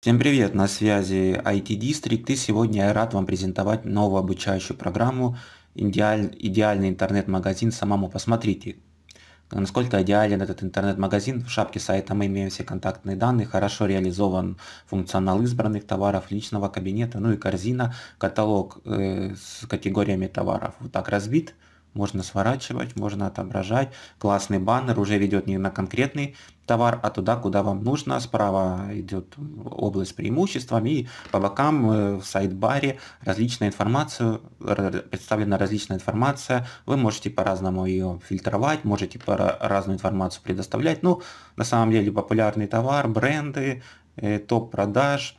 Всем привет, на связи IT District и сегодня я рад вам презентовать новую обучающую программу «Идеаль... «Идеальный интернет-магазин самому посмотрите». Насколько идеален этот интернет-магазин, в шапке сайта мы имеем все контактные данные, хорошо реализован функционал избранных товаров, личного кабинета, ну и корзина, каталог э, с категориями товаров. Вот так разбит можно сворачивать, можно отображать. Классный баннер уже ведет не на конкретный товар, а туда, куда вам нужно. Справа идет область с преимуществами, и по бокам э, в сайт-баре различная информация, представлена различная информация. Вы можете по-разному ее фильтровать, можете по разную информацию предоставлять. Ну, на самом деле популярный товар, бренды, э, топ продаж,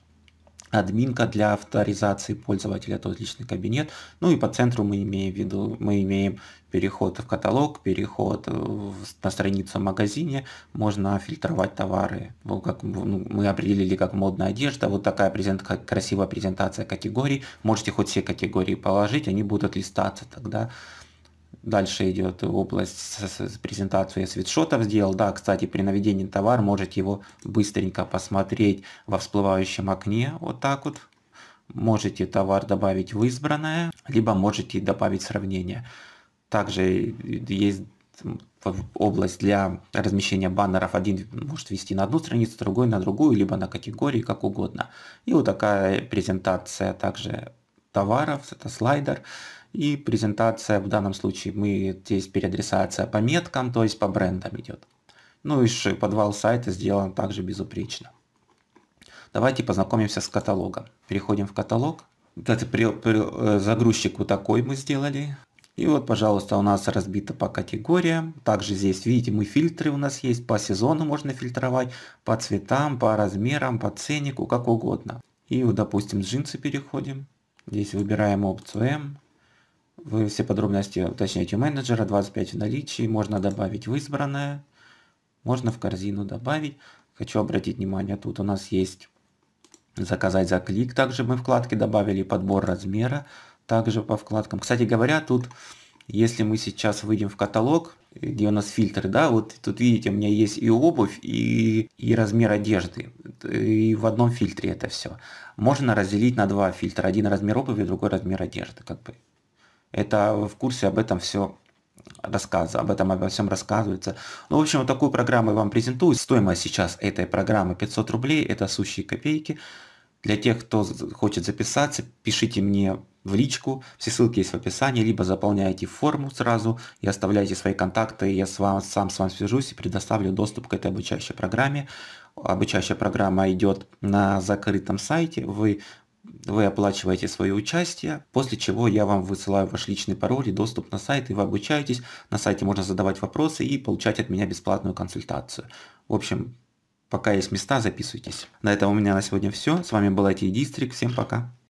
админка для авторизации пользователя, то есть личный кабинет. Ну и по центру мы имеем в виду, мы имеем переход в каталог, переход э, на страницу в магазине, можно фильтровать товары. Вот как ну, мы определили, как модная одежда, вот такая презент, как красивая презентация категорий. Можете хоть все категории положить, они будут листаться тогда. Дальше идет область с, с презентацию свитшотов сделал. Да, кстати, при наведении товар можете его быстренько посмотреть во всплывающем окне. Вот так вот. Можете товар добавить в избранное, либо можете добавить сравнение. Также есть область для размещения баннеров. Один может вести на одну страницу, другой на другую, либо на категории, как угодно. И вот такая презентация также товаров, это слайдер. И презентация в данном случае мы здесь переадресация по меткам, то есть по брендам идет. Ну и подвал сайта сделан также безупречно. Давайте познакомимся с каталогом. Переходим в каталог. Кстати, при, при, э, загрузчик вот такой мы сделали. И вот, пожалуйста, у нас разбито по категориям. Также здесь, видите, мы фильтры у нас есть. По сезону можно фильтровать, по цветам, по размерам, по ценнику, как угодно. И, вот, допустим, джинсы переходим. Здесь выбираем опцию M. Вы все подробности уточняете у менеджера, 25 в наличии, можно добавить в избранное, можно в корзину добавить. Хочу обратить внимание, тут у нас есть заказать за клик, также мы вкладки добавили подбор размера, также по вкладкам. Кстати говоря, тут если мы сейчас выйдем в каталог, где у нас фильтры, да, вот тут видите, у меня есть и обувь, и, и размер одежды, и в одном фильтре это все. Можно разделить на два фильтра, один размер обуви, другой размер одежды, как бы это в курсе об этом все рассказа, об этом обо всем рассказывается. Ну, в общем, вот такую программу я вам презентую. Стоимость сейчас этой программы 500 рублей, это сущие копейки. Для тех, кто хочет записаться, пишите мне в личку, все ссылки есть в описании, либо заполняйте форму сразу и оставляйте свои контакты, я с вам, сам с вами свяжусь и предоставлю доступ к этой обучающей программе. Обучающая программа идет на закрытом сайте, вы вы оплачиваете свое участие, после чего я вам высылаю ваш личный пароль и доступ на сайт, и вы обучаетесь. На сайте можно задавать вопросы и получать от меня бесплатную консультацию. В общем, пока есть места, записывайтесь. На этом у меня на сегодня все. С вами был IT Дистрик. Всем пока.